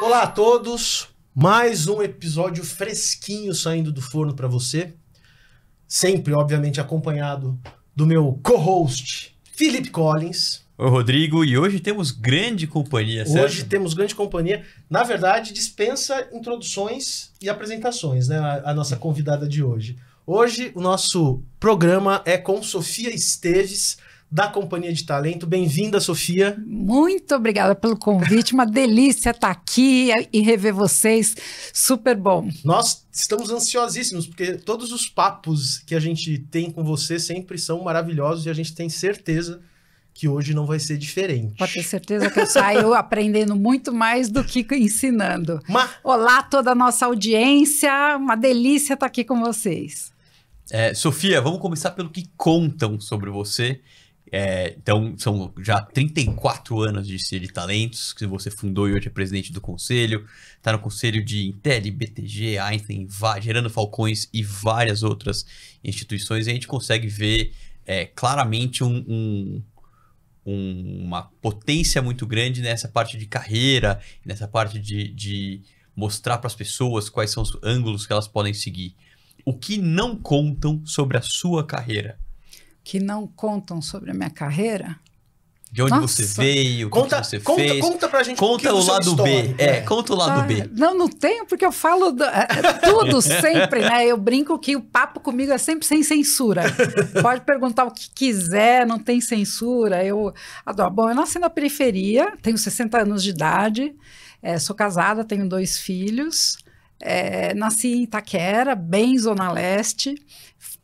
Olá a todos, mais um episódio fresquinho saindo do forno para você. Sempre, obviamente, acompanhado do meu co-host, Felipe Collins. Oi, Rodrigo, e hoje temos grande companhia, certo? Hoje temos grande companhia. Na verdade, dispensa introduções e apresentações, né? A, a nossa convidada de hoje. Hoje, o nosso programa é com Sofia Esteves, da Companhia de Talento. Bem-vinda, Sofia. Muito obrigada pelo convite. Uma delícia estar aqui e rever vocês. Super bom. Nós estamos ansiosíssimos, porque todos os papos que a gente tem com você sempre são maravilhosos e a gente tem certeza que hoje não vai ser diferente. Pode ter certeza que eu saio aprendendo muito mais do que ensinando. Olá, toda a nossa audiência. Uma delícia estar aqui com vocês. É, Sofia, vamos começar pelo que contam sobre você é, então, são já 34 anos de ser de talentos, que você fundou e hoje é presidente do conselho, está no conselho de Intel, BTG, Einstein, Gerando Falcões e várias outras instituições, e a gente consegue ver é, claramente um, um, uma potência muito grande nessa parte de carreira, nessa parte de, de mostrar para as pessoas quais são os ângulos que elas podem seguir. O que não contam sobre a sua carreira? que não contam sobre a minha carreira. De onde Nossa. você veio, conta, que você conta, fez. Conta pra gente Conta o, o lado B. É, é, conta o lado ah, B. Não, não tenho, porque eu falo do, é, é tudo sempre, né? Eu brinco que o papo comigo é sempre sem censura. Pode perguntar o que quiser, não tem censura. Eu adoro. Bom, eu nasci na periferia, tenho 60 anos de idade, é, sou casada, tenho dois filhos. É, nasci em Itaquera, bem Zona Leste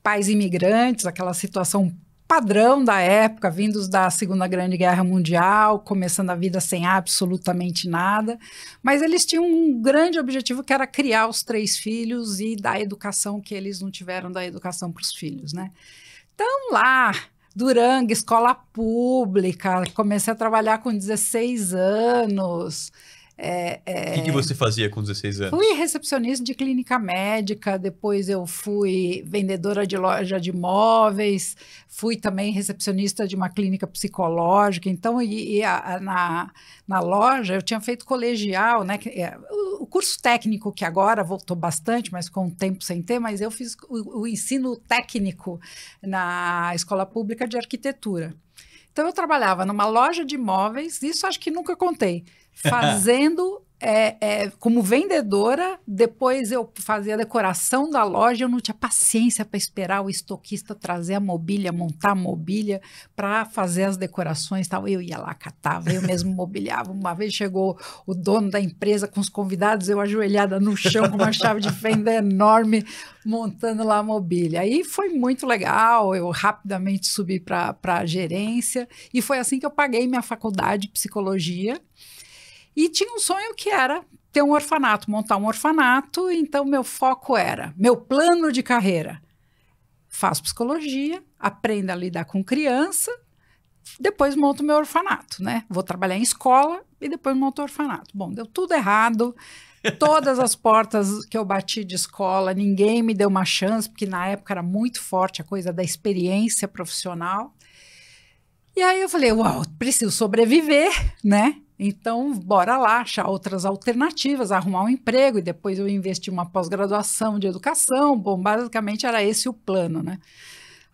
pais imigrantes, aquela situação padrão da época, vindos da Segunda Grande Guerra Mundial, começando a vida sem absolutamente nada, mas eles tinham um grande objetivo que era criar os três filhos e dar a educação que eles não tiveram da educação para os filhos, né? Então lá, Durang, escola pública, comecei a trabalhar com 16 anos. É, é... O que, que, você fazia com 16 anos? Fui recepcionista de clínica médica, depois eu fui vendedora de loja de móveis, fui também recepcionista de uma clínica psicológica. Então, e, e a, a, na, na loja eu tinha feito colegial, né? Que, é, o, curso técnico, que agora voltou bastante, mas com um tempo sem ter, mas eu fiz o, o ensino técnico na escola pública de arquitetura. Então, eu trabalhava numa loja de imóveis, isso acho que nunca contei fazendo É, é, como vendedora, depois eu fazia a decoração da loja, eu não tinha paciência para esperar o estoquista trazer a mobília, montar a mobília para fazer as decorações tal. Eu ia lá, catava, eu mesmo mobiliava. Uma vez chegou o dono da empresa com os convidados, eu ajoelhada no chão com uma chave de fenda enorme, montando lá a mobília. Aí foi muito legal, eu rapidamente subi para a gerência e foi assim que eu paguei minha faculdade de psicologia. E tinha um sonho que era ter um orfanato, montar um orfanato. Então, meu foco era, meu plano de carreira. Faço psicologia, aprendo a lidar com criança, depois monto meu orfanato, né? Vou trabalhar em escola e depois monto o orfanato. Bom, deu tudo errado. Todas as portas que eu bati de escola, ninguém me deu uma chance, porque na época era muito forte a coisa da experiência profissional. E aí eu falei, uau, preciso sobreviver, né? Então, bora lá achar outras alternativas, arrumar um emprego e depois eu investir uma pós-graduação de educação. Bom, basicamente era esse o plano, né?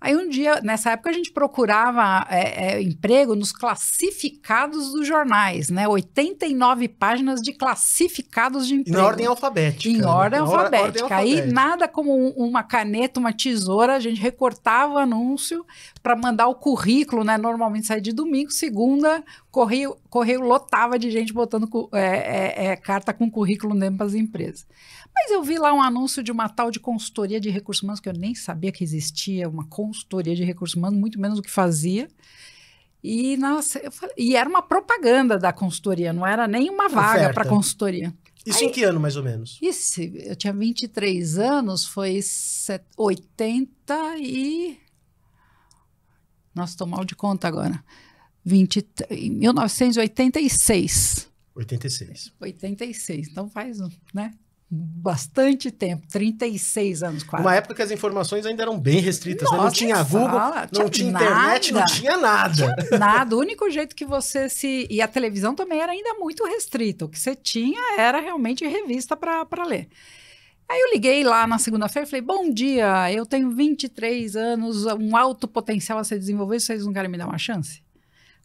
Aí um dia, nessa época, a gente procurava é, é, emprego nos classificados dos jornais, né? 89 páginas de classificados de emprego. Em ordem alfabética. Em né? ordem, né? alfabética. Aí nada como uma caneta, uma tesoura, a gente recortava o anúncio para mandar o currículo, né? Normalmente sai de domingo, segunda, correio, correio lotava de gente botando é, é, é carta com currículo dentro para as empresas. Mas eu vi lá um anúncio de uma tal de consultoria de recursos humanos, que eu nem sabia que existia uma consultoria de recursos humanos, muito menos o que fazia. E, nossa, falei, e era uma propaganda da consultoria, não era nem uma vaga para consultoria. Isso Aí, em que ano, mais ou menos? Isso, eu tinha 23 anos, foi set, 80 e... Nossa, estou mal de conta agora. 20, 1986. 86. 86, então faz, né? bastante tempo, 36 anos quase. Uma época que as informações ainda eram bem restritas, Nossa, né? não tinha Google, fala, não tinha, internet, não tinha nada. nada, o único jeito que você se... E a televisão também era ainda muito restrita, o que você tinha era realmente revista para ler. Aí eu liguei lá na segunda-feira e falei: Bom dia, eu tenho 23 anos, um alto potencial a ser desenvolvido, vocês não querem me dar uma chance?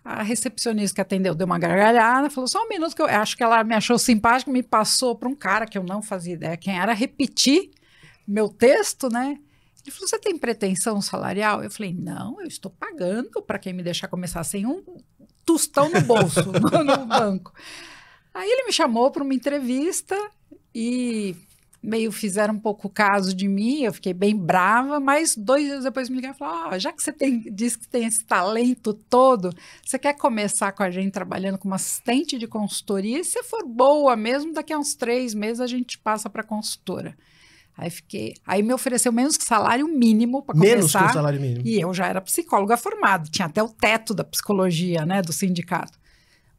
A recepcionista que atendeu deu uma gargalhada, falou só um minuto que eu acho que ela me achou simpática, me passou para um cara que eu não fazia ideia quem era, repetir meu texto, né? Ele falou: Você tem pretensão salarial? Eu falei: Não, eu estou pagando para quem me deixar começar sem um tostão no bolso, no, no banco. Aí ele me chamou para uma entrevista e meio fizeram um pouco caso de mim, eu fiquei bem brava, mas dois dias depois me ligaram e falaram, já que você tem, disse que tem esse talento todo, você quer começar com a gente trabalhando como assistente de consultoria, e se for boa mesmo, daqui a uns três meses a gente passa para consultora. Aí fiquei, aí me ofereceu menos que salário mínimo para começar. Menos que o salário mínimo. E eu já era psicóloga formada, tinha até o teto da psicologia, né, do sindicato.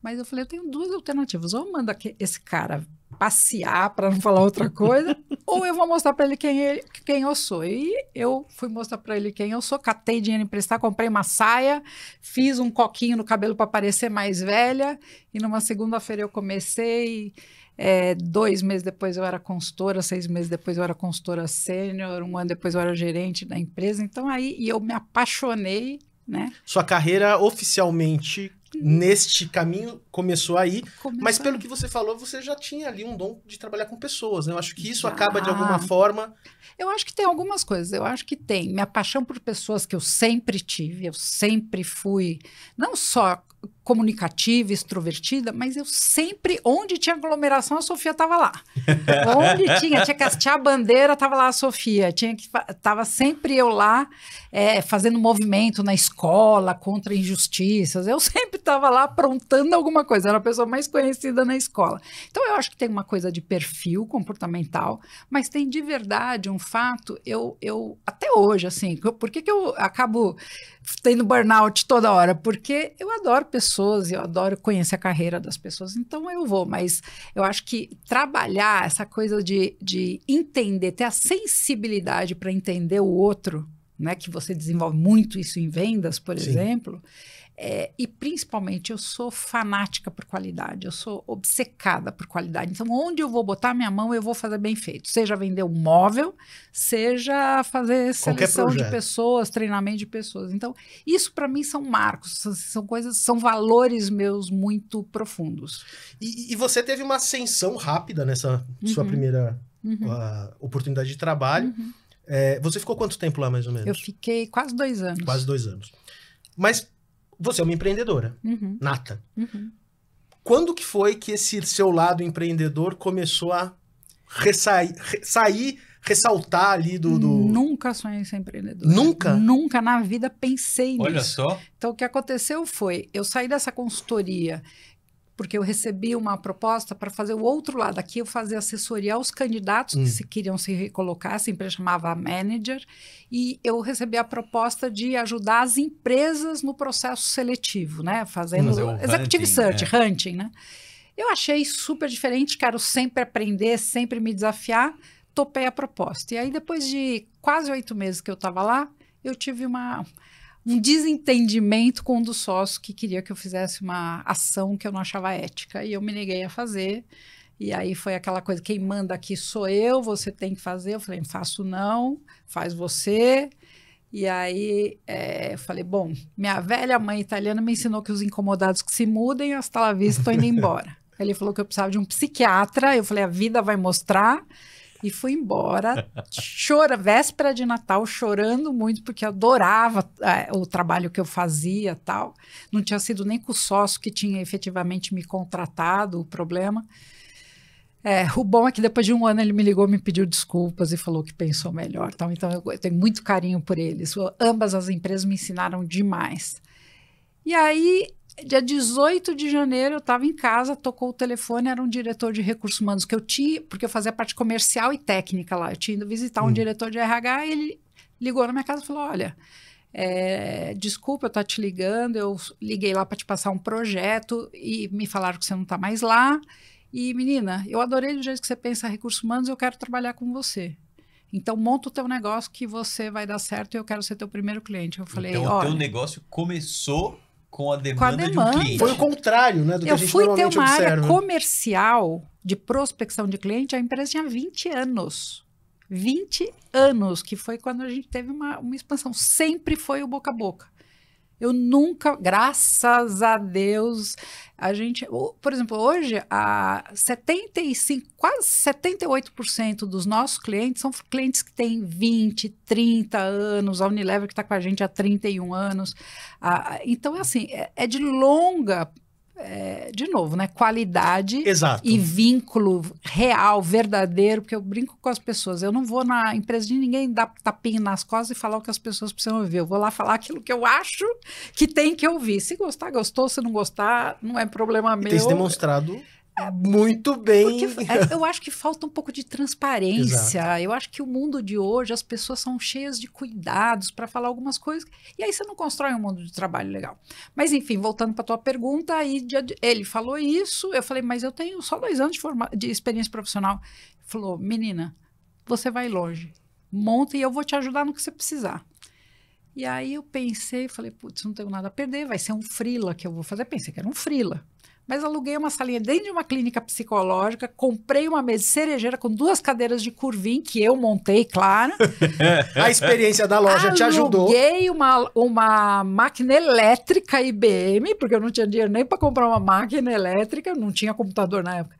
Mas eu falei, eu tenho duas alternativas. Ou manda esse cara passear para não falar outra coisa, ou eu vou mostrar para ele quem, ele quem eu sou. E eu fui mostrar para ele quem eu sou, catei dinheiro emprestado, comprei uma saia, fiz um coquinho no cabelo para parecer mais velha, e numa segunda-feira eu comecei. É, dois meses depois eu era consultora, seis meses depois eu era consultora sênior, um ano depois eu era gerente da empresa. Então aí e eu me apaixonei né? Sua carreira oficialmente neste caminho começou aí, começou mas pelo que você falou, você já tinha ali um dom de trabalhar com pessoas, né? Eu acho que isso ah, acaba de alguma forma. Eu acho que tem algumas coisas, eu acho que tem. Minha paixão por pessoas que eu sempre tive, eu sempre fui, não só comunicativa, extrovertida, mas eu sempre, onde tinha aglomeração, a Sofia estava lá. onde tinha, tinha que hastear a bandeira, estava lá a Sofia. Tinha que, estava sempre eu lá, é, fazendo movimento na escola contra injustiças. Eu sempre estava lá aprontando alguma coisa. Era a pessoa mais conhecida na escola. Então eu acho que tem uma coisa de perfil comportamental, mas tem de verdade um fato. Eu, eu até hoje, assim, por que, que eu acabo tendo burnout toda hora? Porque eu adoro pessoas pessoas e eu adoro conhecer a carreira das pessoas, então eu vou. Mas eu acho que trabalhar essa coisa de, de entender, ter a sensibilidade para entender o outro, né? Que você desenvolve muito isso em vendas, por Sim. exemplo é, e principalmente eu sou fanática por qualidade, eu sou obcecada por qualidade. Então, onde eu vou botar minha mão, eu vou fazer bem feito. Seja vender um móvel, seja fazer seleção de pessoas, treinamento de pessoas. Então, isso para mim são marcos, são, são, coisas, são valores meus muito profundos. E, e você teve uma ascensão rápida nessa sua uhum. primeira uhum. Uh, oportunidade de trabalho. Uhum. É, você ficou quanto tempo lá, mais ou menos? Eu fiquei quase dois anos. Quase dois anos. Mas você é uma empreendedora, uhum. nata. Uhum. Quando que foi que esse seu lado empreendedor começou a ressair, sair, ressaltar ali do, do, Nunca sonhei em ser empreendedor. Nunca? Nunca na vida pensei Olha nisso. Olha só. Então o que aconteceu foi, eu saí dessa consultoria porque eu recebi uma proposta para fazer o outro lado. Aqui eu fazia assessoria aos candidatos hum. que se queriam se recolocar, a empresa chamava Manager, e eu recebi a proposta de ajudar as empresas no processo seletivo, né? Fazendo Mas, é executive hunting, search, é. hunting, né? Eu achei super diferente, quero sempre aprender, sempre me desafiar, topei a proposta. E aí, depois de quase oito meses que eu estava lá, eu tive uma um desentendimento com um dos sócios que queria que eu fizesse uma ação que eu não achava ética. E eu me neguei a fazer. E aí foi aquela coisa: quem manda aqui sou eu, você tem que fazer. Eu falei: faço não, faz você. E aí é, eu falei: bom, minha velha mãe italiana me ensinou que os incomodados que se mudem, as talavis estão indo embora. Ele falou que eu precisava de um psiquiatra. Eu falei: a vida vai mostrar e fui embora, chora, véspera de Natal, chorando muito, porque adorava é, o trabalho que eu fazia tal. Não tinha sido nem com o sócio que tinha efetivamente me contratado o problema. É, o bom é que depois de um ano ele me ligou, me pediu desculpas e falou que pensou melhor. Então, então eu, eu tenho muito carinho por eles. Ambas as empresas me ensinaram demais. E aí dia 18 de janeiro eu estava em casa, tocou o telefone, era um diretor de recursos humanos que eu tinha, porque eu fazia parte comercial e técnica lá. Eu tinha ido visitar um hum. diretor de RH e ele ligou na minha casa e falou: Olha, é, desculpa, eu estou te ligando, eu liguei lá para te passar um projeto e me falaram que você não está mais lá. E menina, eu adorei do jeito que você pensa recursos humanos, eu quero trabalhar com você. Então monta o teu negócio que você vai dar certo e eu quero ser teu primeiro cliente. Eu falei, então, o teu negócio começou com a demanda, com a demanda. de um cliente. Foi o contrário, né? Do que eu a gente fui ter uma observa. área comercial de prospecção de cliente, a empresa tinha 20 anos. 20 anos, que foi quando a gente teve uma, uma expansão. Sempre foi o boca a boca. Eu nunca, graças a Deus, a gente, por exemplo, hoje a 75, quase 78% dos nossos clientes são clientes que têm 20, 30 anos, a Unilever que está com a gente há 31 anos. Ah, então é assim, é, é de longa é, de novo, né? Qualidade Exato. e vínculo real, verdadeiro, porque eu brinco com as pessoas. Eu não vou na empresa de ninguém dar tapinha nas costas e falar o que as pessoas precisam ouvir. Eu vou lá falar aquilo que eu acho que tem que ouvir. Se gostar, gostou. Se não gostar, não é problema e meu. Tem se demonstrado muito bem. Porque é, eu acho que falta um pouco de transparência. Exato. Eu acho que o mundo de hoje, as pessoas são cheias de cuidados para falar algumas coisas. E aí você não constrói um mundo de trabalho legal. Mas, enfim, voltando para tua pergunta, aí ele falou isso. Eu falei, mas eu tenho só dois anos de, forma, de experiência profissional. Ele falou, menina, você vai longe. Monta e eu vou te ajudar no que você precisar. E aí eu pensei, falei, putz, não tenho nada a perder, vai ser um frila que eu vou fazer. Pensei que era um frila mas aluguei uma salinha dentro de uma clínica psicológica, comprei uma mesa cerejeira com duas cadeiras de curvim, que eu montei, claro. a experiência da loja Aluguei te ajudou. Aluguei uma, uma máquina elétrica IBM, porque eu não tinha dinheiro nem para comprar uma máquina elétrica, não tinha computador na época.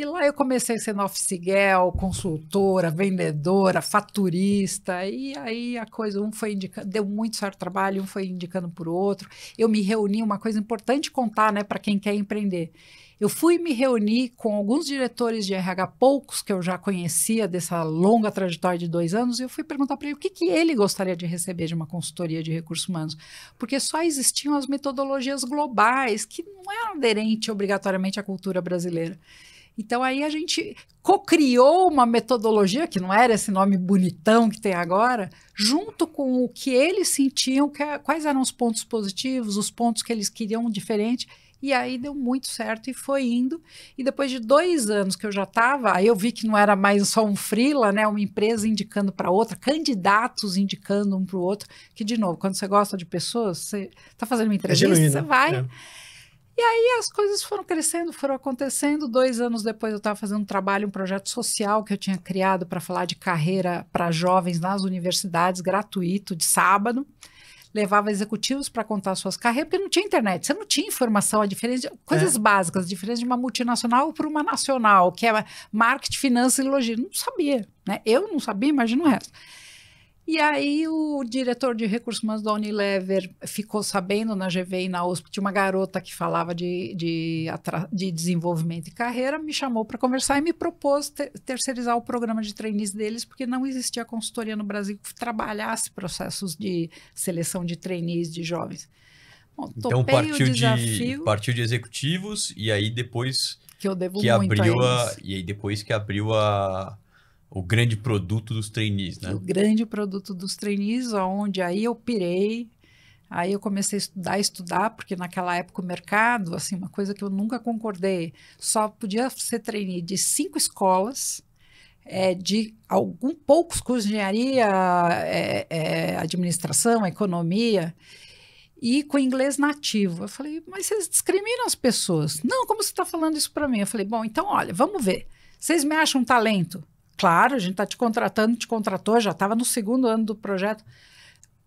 E lá eu comecei sendo office girl, consultora, vendedora, faturista, e aí a coisa, um foi indicando, deu muito certo trabalho, um foi indicando por outro. Eu me reuni, uma coisa importante contar, né, para quem quer empreender. Eu fui me reunir com alguns diretores de RH, poucos que eu já conhecia dessa longa trajetória de dois anos, e eu fui perguntar para ele o que, que ele gostaria de receber de uma consultoria de recursos humanos. Porque só existiam as metodologias globais, que não eram aderentes obrigatoriamente à cultura brasileira. Então aí a gente cocriou uma metodologia que não era esse nome bonitão que tem agora, junto com o que eles sentiam, que, é, quais eram os pontos positivos, os pontos que eles queriam diferente. E aí deu muito certo e foi indo. E depois de dois anos que eu já estava, aí eu vi que não era mais só um freela, né? Uma empresa indicando para outra, candidatos indicando um para o outro. Que, de novo, quando você gosta de pessoas, você está fazendo uma é entrevista, é genuína, você vai. É. E aí as coisas foram crescendo, foram acontecendo. Dois anos depois eu estava fazendo um trabalho, um projeto social que eu tinha criado para falar de carreira para jovens nas universidades, gratuito, de sábado. Levava executivos para contar suas carreiras, porque não tinha internet, você não tinha informação, a diferença, coisas é. básicas, a diferença de uma multinacional para uma nacional, que é marketing, finanças e logística. Não sabia, né? Eu não sabia, imagina o resto. E aí o diretor de recursos humanos da Unilever ficou sabendo na GV e na USP tinha uma garota que falava de, de, de desenvolvimento e carreira, me chamou para conversar e me propôs ter, terceirizar o programa de trainees deles, porque não existia consultoria no Brasil que trabalhasse processos de seleção de trainees de jovens. Bom, então partiu, desafio, de, partiu de executivos e aí depois que, eu devo que abriu a, a, e aí depois que abriu a o grande produto dos trainees, né? O grande produto dos trainees, onde aí eu pirei, aí eu comecei a estudar, estudar, porque naquela época o mercado, assim, uma coisa que eu nunca concordei, só podia ser trainee de cinco escolas, é, de algum poucos cursos de engenharia, é, é, administração, economia, e com inglês nativo. Eu falei, mas vocês discriminam as pessoas. Não, como você está falando isso para mim? Eu falei, bom, então olha, vamos ver. Vocês me acham um talento? Claro, a gente está te contratando, te contratou, já estava no segundo ano do projeto,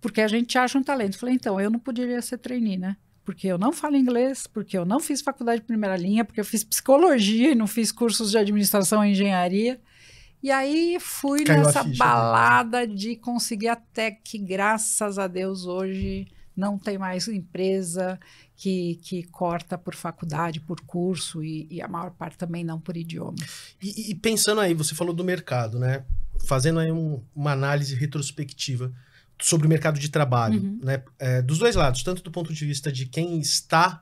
porque a gente acha um talento. Falei, então, eu não poderia ser trainee, né? Porque eu não falo inglês, porque eu não fiz faculdade de primeira linha, porque eu fiz psicologia e não fiz cursos de administração e engenharia. E aí fui Caiu nessa ficha, né? balada né? de conseguir até que, graças a Deus, hoje não tem mais empresa que, que corta por faculdade, por curso, e, e a maior parte também não por idioma. E, e, pensando aí, você falou do mercado, né? Fazendo aí um, uma análise retrospectiva sobre o mercado de trabalho, uhum. né? É, dos dois lados, tanto do ponto de vista de quem está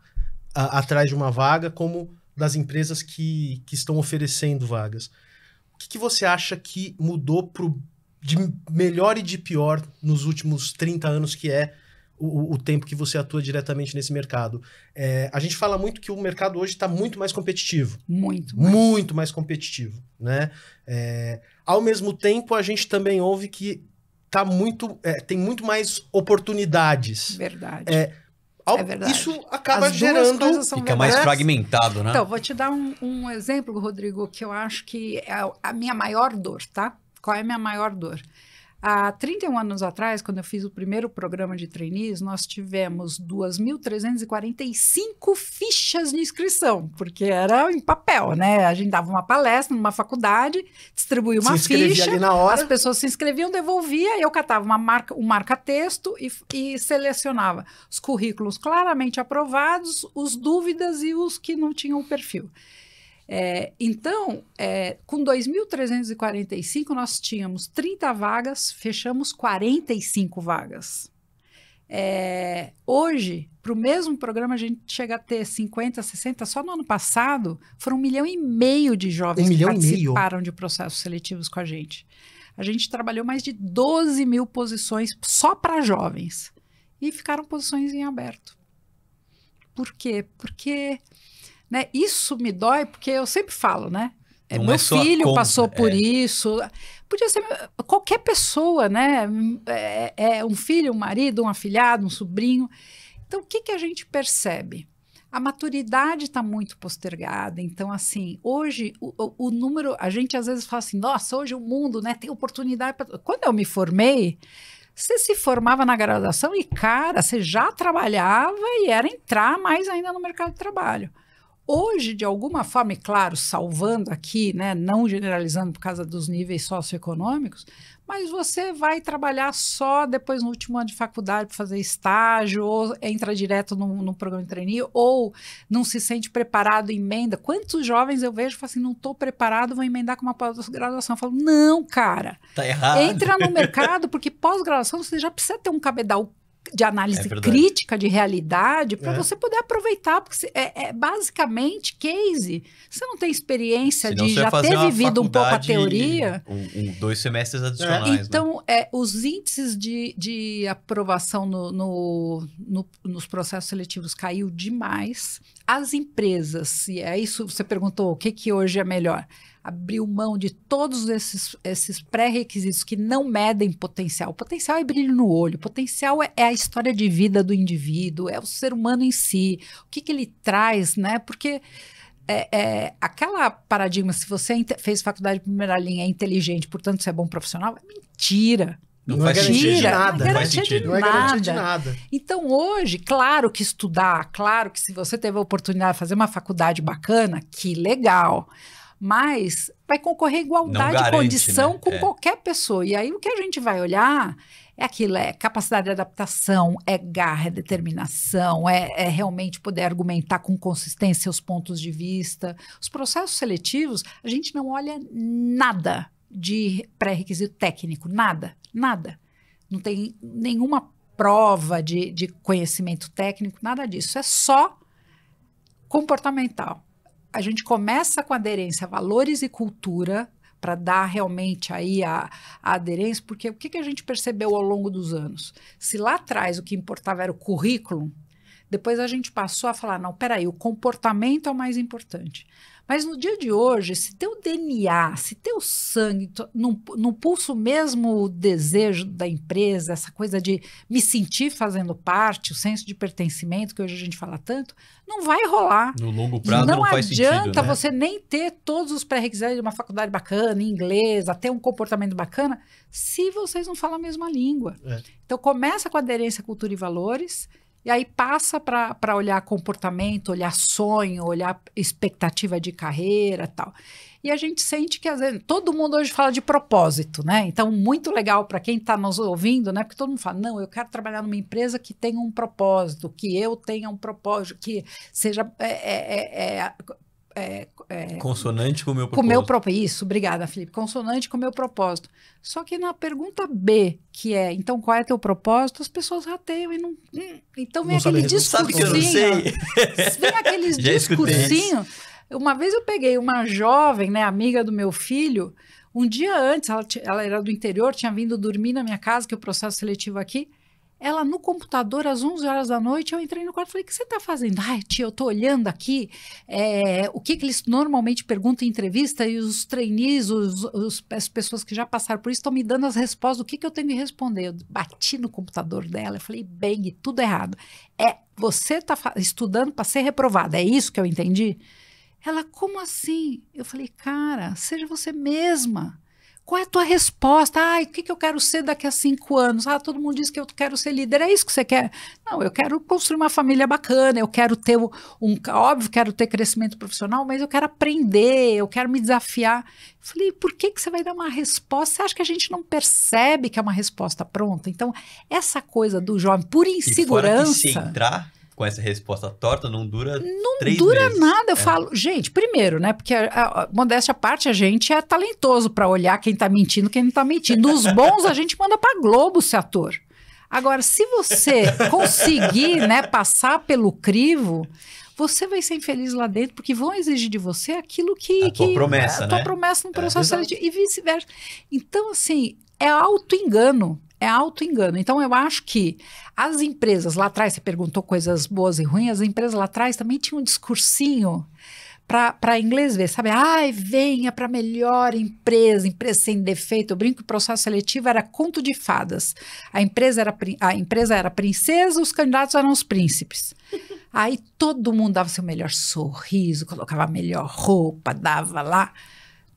a, atrás de uma vaga, como das empresas que, que estão oferecendo vagas. O que, que você acha que mudou pro, de melhor e de pior nos últimos 30 anos, que é o, o, tempo que você atua diretamente nesse mercado. É, a gente fala muito que o mercado hoje está muito mais competitivo. Muito. Mais. Muito mais competitivo, né? É, ao mesmo tempo, a gente também ouve que tá muito, é, tem muito mais oportunidades. Verdade. É, ao, é verdade. Isso acaba As gerando. Fica mais fragmentado, né? Então, vou te dar um, um exemplo, Rodrigo, que eu acho que é a minha maior dor, tá? Qual é a minha maior dor? Há 31 anos atrás, quando eu fiz o primeiro programa de trainees, nós tivemos 2.345 fichas de inscrição, porque era em papel, né? A gente dava uma palestra numa faculdade, distribuía uma ficha, as pessoas se inscreviam, devolvia, eu catava uma marca, um marca-texto e, e selecionava os currículos claramente aprovados, os dúvidas e os que não tinham o perfil. É, então, é, com 2.345, nós tínhamos 30 vagas, fechamos 45 vagas. É, hoje, para o mesmo programa, a gente chega a ter 50, 60. Só no ano passado, foram um milhão e meio de jovens um que participaram de processos seletivos com a gente. A gente trabalhou mais de 12 mil posições só para jovens. E ficaram posições em aberto. Por quê? Porque né? Isso me dói, porque eu sempre falo, né? É, Não meu é filho conta, passou é. por é. isso. Podia ser qualquer pessoa, né? É, é, um filho, um marido, um afilhado, um sobrinho. Então, o que, que a gente percebe? A maturidade está muito postergada. Então, assim, hoje o, o, número. A gente às vezes fala assim, nossa, hoje o mundo né, tem oportunidade. Pra... Quando eu me formei, você se formava na graduação e, cara, você já trabalhava e era entrar mais ainda no mercado de trabalho. Hoje, de alguma forma, e claro, salvando aqui, né, não generalizando por causa dos níveis socioeconômicos, mas você vai trabalhar só depois no último ano de faculdade para fazer estágio, ou entra direto no programa de trainee, ou não se sente preparado, emenda. Quantos jovens eu vejo falam assim, não estou preparado, vou emendar com uma pós-graduação. Eu falo, não, cara. Tá errado. Entra no mercado, porque pós-graduação você já precisa ter um cabedal de análise é crítica de realidade para é. você poder aproveitar, porque é, é, basicamente case. Você não tem experiência Senão de já ter vivido um pouco a teoria. E, um, dois semestres é. adicionais. Né? Então, né? os índices de, de aprovação no, no, no, nos processos seletivos caiu demais. As empresas, e é isso você perguntou, o que, que hoje é melhor? abriu mão de todos esses, esses pré-requisitos que não medem potencial. Potencial é brilho no olho, potencial é, é, a história de vida do indivíduo, é o ser humano em si, o que, que ele traz, né? Porque é, é, aquela paradigma, se você fez faculdade de primeira linha, é inteligente, portanto você é bom profissional, é mentira. Não, não, é garantia de nada. Não, de não é garantia de nada. Então, hoje, claro que estudar, claro que se você teve a oportunidade de fazer uma faculdade bacana, que legal mas vai concorrer igualdade garante, de condição né? com é. qualquer pessoa. E aí o que a gente vai olhar é aquilo, é capacidade de adaptação, é garra, é determinação, é, é, realmente poder argumentar com consistência os pontos de vista. Os processos seletivos, a gente não olha nada de pré-requisito técnico, nada, nada. Não tem nenhuma prova de, de conhecimento técnico, nada disso. É só comportamental a gente começa com aderência a valores e cultura para dar realmente aí a, a, aderência, porque o que, que a gente percebeu ao longo dos anos? Se lá atrás o que importava era o currículo, depois a gente passou a falar, não, peraí, o comportamento é o mais importante. Mas no dia de hoje, se teu DNA, se teu sangue, no pulso mesmo o desejo da empresa, essa coisa de me sentir fazendo parte, o senso de pertencimento que hoje a gente fala tanto, não vai rolar. No longo prazo não, não adianta sentido, né? você nem ter todos os pré-requisitos de uma faculdade bacana, inglês, até um comportamento bacana, se vocês não falam a mesma língua. É. Então começa com aderência, cultura e valores e aí passa para olhar comportamento, olhar sonho, olhar expectativa de carreira tal. E a gente sente que às vezes todo mundo hoje fala de propósito, né? Então, muito legal para quem está nos ouvindo, né? Porque todo mundo fala: não, eu quero trabalhar numa empresa que tenha um propósito, que eu tenha um propósito, que seja é, é, é, é é, é, consonante com o meu propósito. Com meu próprio, isso, obrigada, Felipe. Consonante com o meu propósito. Só que na pergunta B, que é, então qual é teu propósito? As pessoas rateiam e não. Hum, então vem não aquele discursinho. Vem aqueles discursinho. Uma vez eu peguei uma jovem, né, amiga do meu filho, um dia antes, ela, ela era do interior, tinha vindo dormir na minha casa, que é o processo seletivo aqui. Ela no computador, às 11 horas da noite, eu entrei no quarto e falei, o que você está fazendo? Ai, tia, eu estou olhando aqui é, o que, que eles normalmente perguntam em entrevista e os trainees, os, os, as pessoas que já passaram por isso, estão me dando as respostas do que, que eu tenho que responder. Eu bati no computador dela, eu falei, bang, tudo errado. É, você está estudando para ser reprovada, é isso que eu entendi? Ela, como assim? Eu falei, cara, seja você mesma. Qual é a tua resposta? Ah, o que, que eu quero ser daqui a cinco anos? Ah, todo mundo diz que eu quero ser líder. É isso que você quer? Não, eu quero construir uma família bacana, eu quero ter um. Óbvio, quero ter crescimento profissional, mas eu quero aprender, eu quero me desafiar. falei, por que, que você vai dar uma resposta? Você acha que a gente não percebe que é uma resposta pronta? Então, essa coisa do jovem, por insegurança. E fora que se entrar com essa resposta torta não dura Não três dura meses. nada. Eu é. falo, gente, primeiro, né? Porque a, a, a modéstia parte, a gente é talentoso para olhar quem tá mentindo, quem não tá mentindo. Os bons a gente manda para Globo ser ator. Agora, se você conseguir, né, passar pelo crivo, você vai ser infeliz lá dentro, porque vão exigir de você aquilo que. A tua promessa. A tua né? promessa no é, processo é, e vice-versa. Então, assim, é auto-engano é auto-engano. Então, eu acho que as empresas lá atrás, você perguntou coisas boas e ruins, as empresas lá atrás também tinham um discursinho para inglês ver, sabe? Ai, venha para a melhor empresa, empresa sem defeito. Eu brinco que o processo seletivo era conto de fadas. A empresa era, a empresa era princesa, os candidatos eram os príncipes. Aí todo mundo dava seu melhor sorriso, colocava a melhor roupa, dava lá.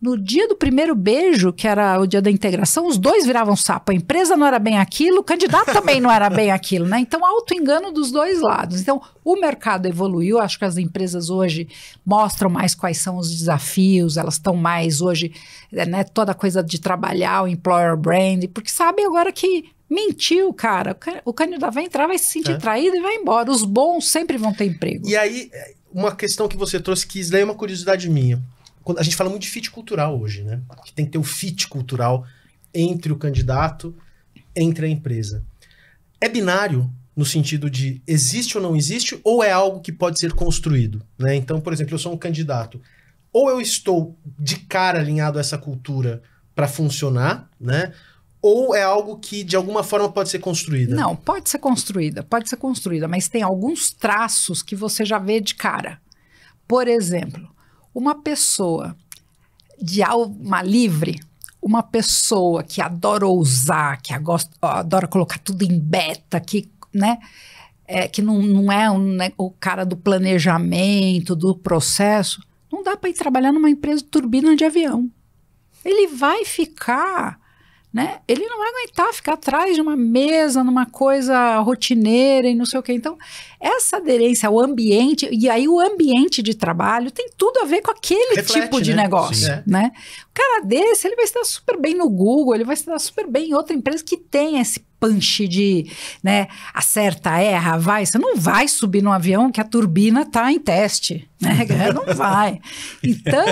No dia do primeiro beijo, que era o dia da integração, os dois viravam sapo. A empresa não era bem aquilo, o candidato também não era bem aquilo, né? Então, auto-engano dos dois lados. Então, o mercado evoluiu, acho que as empresas hoje mostram mais quais são os desafios, elas estão mais hoje, eh, né? Toda coisa de trabalhar, o employer brand, porque sabem agora que Mentiu, cara. O candidato vai entrar, vai se sentir é. traído e vai embora. Os bons sempre vão ter emprego. E aí, eh, uma questão que você trouxe, que isso daí é uma curiosidade minha. Quando, a gente fala muito de fit cultural hoje, né? Que tem que ter o fit cultural entre o candidato, entre a empresa. É binário no sentido de existe ou não existe, ou é algo que pode ser construído. Né? Então, por exemplo, eu sou um candidato. Ou eu estou de cara alinhado a essa cultura para funcionar, né? Ou é algo que de alguma forma pode ser construída? Não, pode ser construída, pode ser construída, mas tem alguns traços que você já vê de cara. Por exemplo, uma pessoa de alma livre, uma pessoa que adora ousar, que adora colocar tudo em beta, que, né, é, que não, não é um, né, o cara do planejamento, do processo, não dá para ir trabalhar numa empresa de turbina de avião. Ele vai ficar né? Ele não vai aguentar ficar atrás de uma mesa, numa coisa rotineira e não sei o quê. Então, essa aderência ao ambiente, e aí o ambiente de trabalho tem tudo a ver com aquele Reflete, tipo de né? negócio, Sim, né? O cara desse, ele vai se dar super bem no Google, ele vai se dar super bem em outra empresa que tem esse punch de, né, acerta, erra, vai. Você não vai subir num avião que a turbina tá em teste, né? Não vai. Então,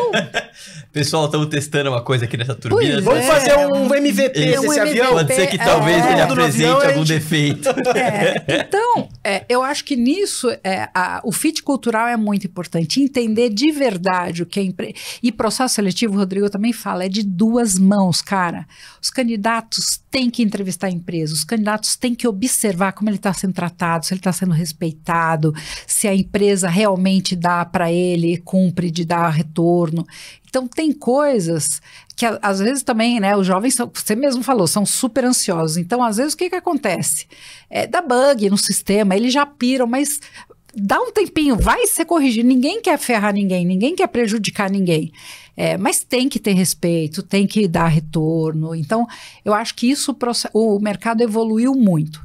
Pessoal, estamos testando uma coisa aqui nessa turbina. Pois Vamos é, fazer um MVP nesse um avião? Pode ser que é. talvez ele apresente algum defeito. É. Então, é, eu acho que nisso a, o fit cultural é muito importante. Entender de verdade o que é empre... E processo seletivo, o Rodrigo também fala, é de duas mãos, cara. Os candidatos têm que entrevistar a empresa, os candidatos têm que observar como ele está sendo tratado, se ele está sendo respeitado, se a empresa realmente dá para ele, cumpre de dar retorno. Então, tem coisas que às vezes também, né, os jovens, são, você mesmo falou, são super ansiosos. Então, às vezes, o que, que acontece? É, dá bug no sistema, eles já piram, mas dá um tempinho, vai ser corrigido. Ninguém quer ferrar ninguém, ninguém quer prejudicar ninguém. É, mas tem que ter respeito, tem que dar retorno. Então, eu acho que isso o mercado evoluiu muito.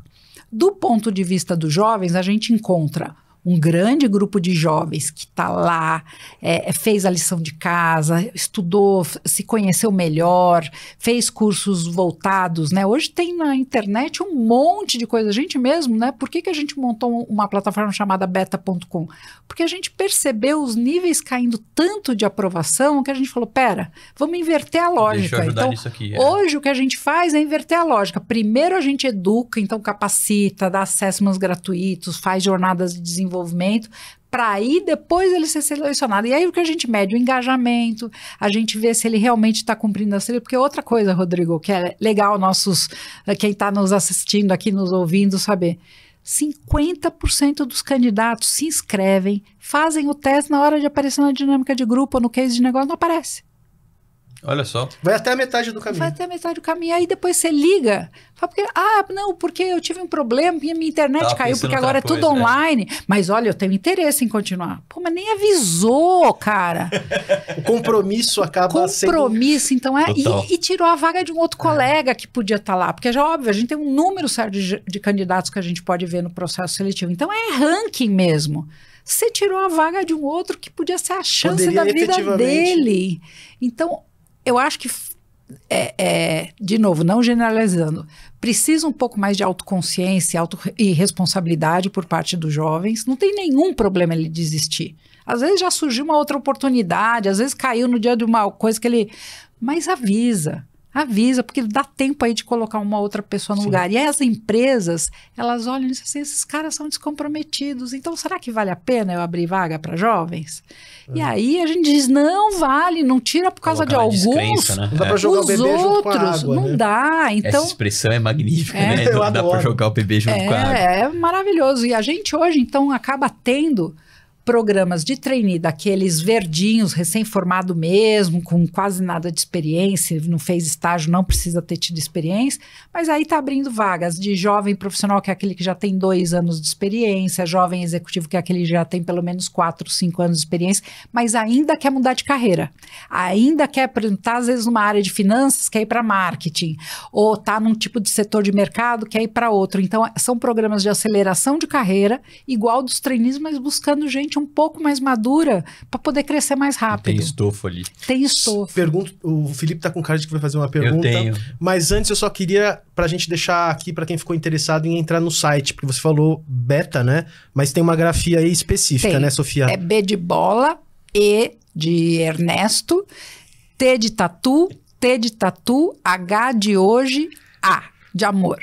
Do ponto de vista dos jovens, a gente encontra um grande grupo de jovens que está lá, é, é, fez a lição de casa, estudou, se conheceu melhor, fez cursos voltados, né? Hoje tem na internet um monte de coisa. A gente mesmo, né? Por que, que a gente montou uma plataforma chamada beta.com? Porque a gente percebeu os níveis caindo tanto de aprovação que a gente falou, pera, vamos inverter a lógica. então, aqui, é. hoje o que a gente faz é inverter a lógica. Primeiro a gente educa, então capacita, dá acessos gratuitos, faz jornadas de desenvolvimento desenvolvimento, para aí depois ele ser selecionado. E aí o que a gente mede? O engajamento, a gente vê se ele realmente está cumprindo a série. porque outra coisa, Rodrigo, que é legal nossos, eh, quem está nos assistindo aqui, nos ouvindo, saber. 50% dos candidatos se inscrevem, fazem o teste na hora de aparecer na dinâmica de grupo ou no case de negócio, não aparece. Olha só. Vai até a metade do caminho. Vai até a metade do caminho. Aí depois você liga. Fala porque, ah, não, porque eu tive um problema, minha internet caiu, porque agora é tudo né? online. Mas olha, eu tenho interesse em continuar. Pô, mas nem avisou, cara. o compromisso acaba compromisso, sendo... Compromisso, então é... E, e, tirou a vaga de um outro é. colega é. que podia estar tá lá. Porque já é óbvio, a gente tem um número certo de, de candidatos que a gente pode ver no processo seletivo. Então é ranking mesmo você tirou a vaga de um outro que podia ser a chance Poderia, da vida dele. Então, eu acho que, é, é, de novo, não generalizando, precisa um pouco mais de autoconsciência auto e responsabilidade por parte dos jovens. Não tem nenhum problema ele desistir. Às vezes já surgiu uma outra oportunidade, às vezes caiu no dia de uma coisa que ele. Mas avisa avisa, porque dá tempo aí de colocar uma outra pessoa no Sim. lugar. E aí as empresas, elas olham e dizem assim, esses caras são descomprometidos, então será que vale a pena eu abrir vaga para jovens? E é. aí a gente diz, não vale, não tira por causa Colocar de alguns, né? é. jogar os o bebê outros, junto com a água, não né? dá. Então, Essa expressão é magnífica, é, né? Não dá para jogar o bebê junto com a é, água. É maravilhoso. E a gente hoje, então, acaba tendo programas de trainee daqueles verdinhos, recém-formado mesmo, com quase nada de experiência, não fez estágio, não precisa ter tido experiência, mas aí está abrindo vagas de jovem profissional, que é aquele que já tem dois anos de experiência, jovem executivo, que é aquele que já tem pelo menos quatro, cinco anos de experiência, mas ainda quer mudar de carreira, ainda quer perguntar, tá, às vezes, numa área de finanças, quer ir para marketing, ou está num tipo de setor de mercado, quer ir para outro. Então, são programas de aceleração de carreira, igual dos trainees, mas buscando gente um pouco mais madura para poder crescer mais rápido. Tem estofo ali. Tem estofo. Pergunto, o Felipe tá com cara de que vai fazer uma pergunta. Eu tenho. Mas antes eu só queria para a gente deixar aqui para quem ficou interessado em entrar no site, porque você falou beta, né? Mas tem uma grafia aí específica, tem. né, Sofia? É B de bola, E de Ernesto, T de tatu, T de tatu, H de hoje, A de amor.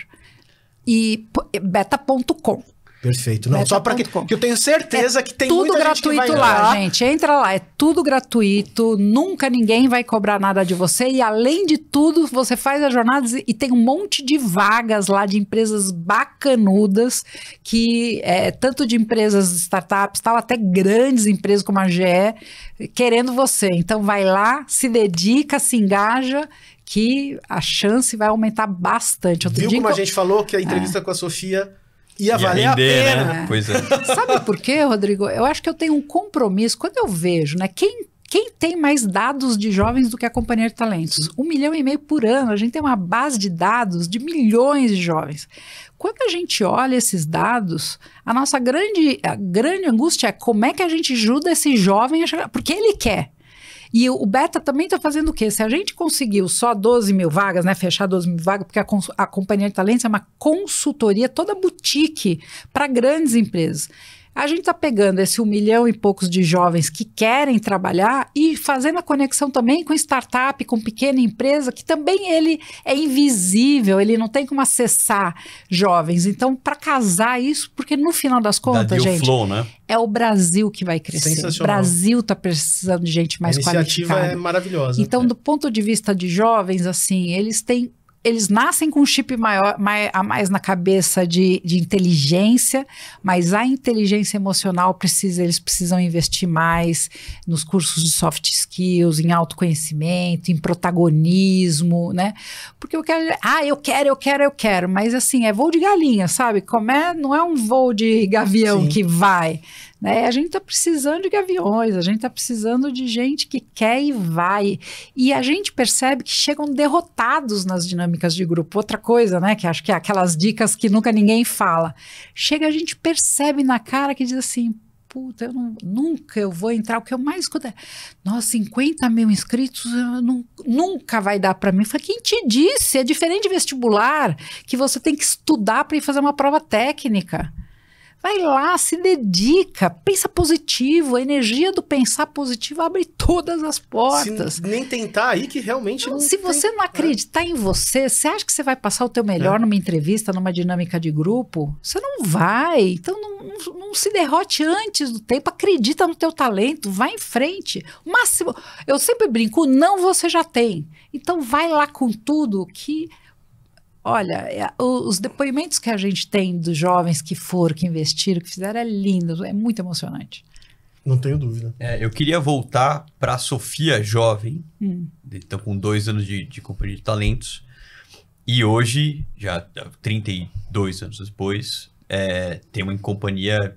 E beta.com. Perfeito. Não, só para que, que, eu tenho certeza é que tem tudo gratuito lá, lá, gente. Entra lá, é tudo gratuito, nunca ninguém vai cobrar nada de você e além de tudo, você faz as jornadas e tem um monte de vagas lá de empresas bacanudas que é, tanto de empresas startups, tal, até grandes empresas como a GE querendo você. Então vai lá, se dedica, se engaja que a chance vai aumentar bastante. Outro Viu como a gente falou que a é. entrevista é. com a Sofia ia, ia render, a né? pena. Né? Pois é. Sabe por quê, Rodrigo? Eu acho que eu tenho um compromisso. Quando eu vejo, né? Quem quem tem mais dados de jovens do que a Companhia de Talentos? Um milhão e meio por ano. A gente tem uma base de dados de milhões de jovens. Quando a gente olha esses dados, a nossa grande, a grande angústia é como é que a gente ajuda esse jovem, a chegar, porque ele quer. E o Beta também está fazendo o quê? Se a gente conseguiu só 12 mil vagas, né? Fechar 12 mil vagas, porque a, a Companhia de Talentos é uma consultoria toda boutique para grandes empresas. A gente está pegando esse um milhão e poucos de jovens que querem trabalhar e fazendo a conexão também com startup, com pequena empresa, que também ele é invisível, ele não tem como acessar jovens. Então, para casar isso, porque no final das contas, gente, flow, né? é o Brasil que vai crescer. O Brasil está precisando de gente mais a iniciativa é qualificada. iniciativa é maravilhosa. Então, é. do ponto de vista de jovens, assim, eles têm eles nascem com um chip maior, mais, a mais na cabeça de, de inteligência, mas a inteligência emocional precisa, eles precisam investir mais nos cursos de soft skills, em autoconhecimento, em protagonismo, né? Porque eu quero, ah, eu quero, eu quero, eu quero, mas assim, é voo de galinha, sabe? Como é, não é um voo de gavião Sim. que vai, né? A gente está precisando de gaviões, a gente está precisando de gente que quer e vai. E a gente percebe que chegam derrotados nas dinâmicas de grupo. Outra coisa, né? Que acho que é aquelas dicas que nunca ninguém fala. Chega, a gente percebe na cara que diz assim. Puta, eu não, nunca eu vou entrar. O que eu mais escuto é, nossa, 50 mil inscritos não, nunca vai dar para mim. Falei, quem te disse? É diferente de vestibular, que você tem que estudar para ir fazer uma prova técnica. Vai lá, se dedica, pensa positivo, a energia do pensar positivo abre todas as portas. Se nem tentar aí que realmente não, não Se tem, você não é. acreditar em você, você acha que você vai passar o teu melhor é. numa entrevista, numa dinâmica de grupo? Você não vai. Então não, não, não, se derrote antes do tempo, acredita no teu talento, vai em frente. O máximo, eu sempre brinco, não você já tem. Então vai lá com tudo que Olha, é, os depoimentos que a gente tem dos jovens que foram, que investiram, que fizeram, é lindo, é muito emocionante. Não tenho dúvida. É, eu queria voltar para a Sofia jovem, hum. então com dois anos de, de companhia de talentos, e hoje, já 32 anos depois, é, tem uma companhia...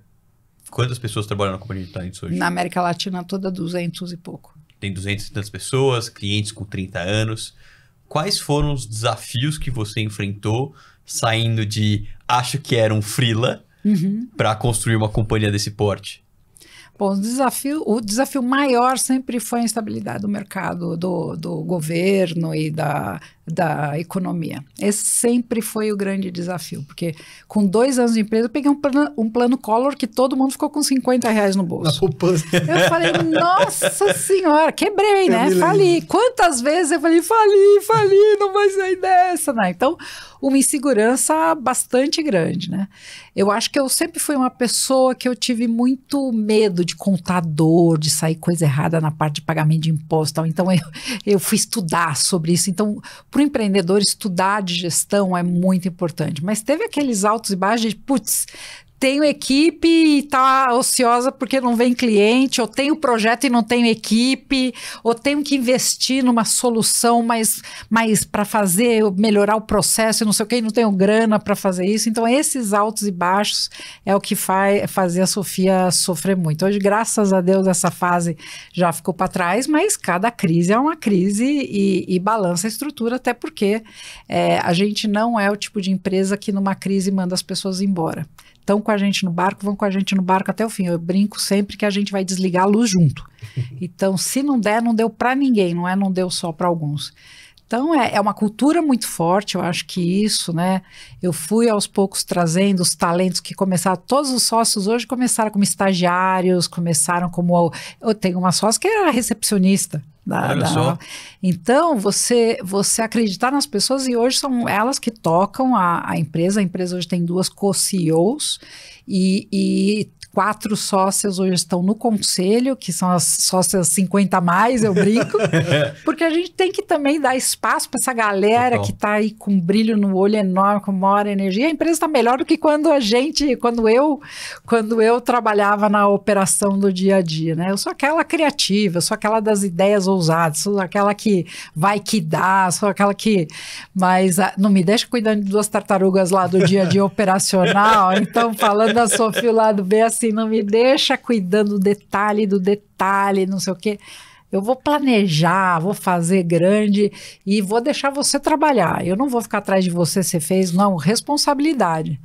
Quantas pessoas trabalham na companhia de talentos hoje? Na América Latina toda, 200 e pouco. Tem 200 e tantas pessoas, clientes com 30 anos quais foram os desafios que você enfrentou saindo de acho que era um freela uhum. para construir uma companhia desse porte? Bom, o desafio, o desafio maior sempre foi a instabilidade do mercado, do, do governo e da, da economia. Esse sempre foi o grande desafio, porque com dois anos de empresa eu peguei um plano, um plano Collor que todo mundo ficou com 50 reais no bolso. Eu falei, nossa senhora, quebrei, né? Fali. Quantas vezes eu falei, fali, fali, não vai sair dessa, né? Então, uma insegurança bastante grande, né? Eu acho que eu sempre fui uma pessoa que eu tive muito medo de contar dor, de sair coisa errada na parte de pagamento de imposto. Então, eu, eu fui estudar sobre isso. Então, para o empreendedor, estudar de gestão é muito importante. Mas teve aqueles altos e baixos de, putz, tenho equipe e está ociosa porque não vem cliente, ou tenho projeto e não tenho equipe, ou tenho que investir numa solução mais, mais para fazer, melhorar o processo, não sei o que, e não tenho grana para fazer isso. Então, esses altos e baixos é o que faz fazer a Sofia sofrer muito. Hoje, graças a Deus, essa fase já ficou para trás, mas cada crise é uma crise e, e balança a estrutura, até porque é, a gente não é o tipo de empresa que numa crise manda as pessoas embora estão com a gente no barco, vão com a gente no barco até o fim. Eu brinco sempre que a gente vai desligar a luz junto. Então, se não der, não deu para ninguém, não é? Não deu só para alguns. Então, é, é, uma cultura muito forte, eu acho que isso, né? Eu fui aos poucos trazendo os talentos que começaram, todos os sócios hoje começaram como estagiários, começaram como. Eu tenho uma sócia que era é recepcionista. Da, da... Então, você, você acreditar nas pessoas, e hoje são elas que tocam a, a empresa. A empresa hoje tem duas co-CEOs e, e quatro sócias hoje estão no conselho, que são as sócias 50 mais, eu brinco, porque a gente tem que também dar espaço para essa galera que está aí com um brilho no olho enorme, com maior energia. A empresa está melhor do que quando a gente, quando eu, quando eu trabalhava na operação do dia a dia, né? Eu sou aquela criativa, sou aquela das ideias ousadas, sou aquela que vai que dá, sou aquela que, mas ah, não me deixa cuidando de duas tartarugas lá do dia a dia operacional. Então falando da Sofia lá do B assim assim, não me deixa cuidando do detalhe do detalhe, não sei o quê. Eu vou planejar, vou fazer grande e vou deixar você trabalhar. Eu não vou ficar atrás de você, você fez, não, responsabilidade.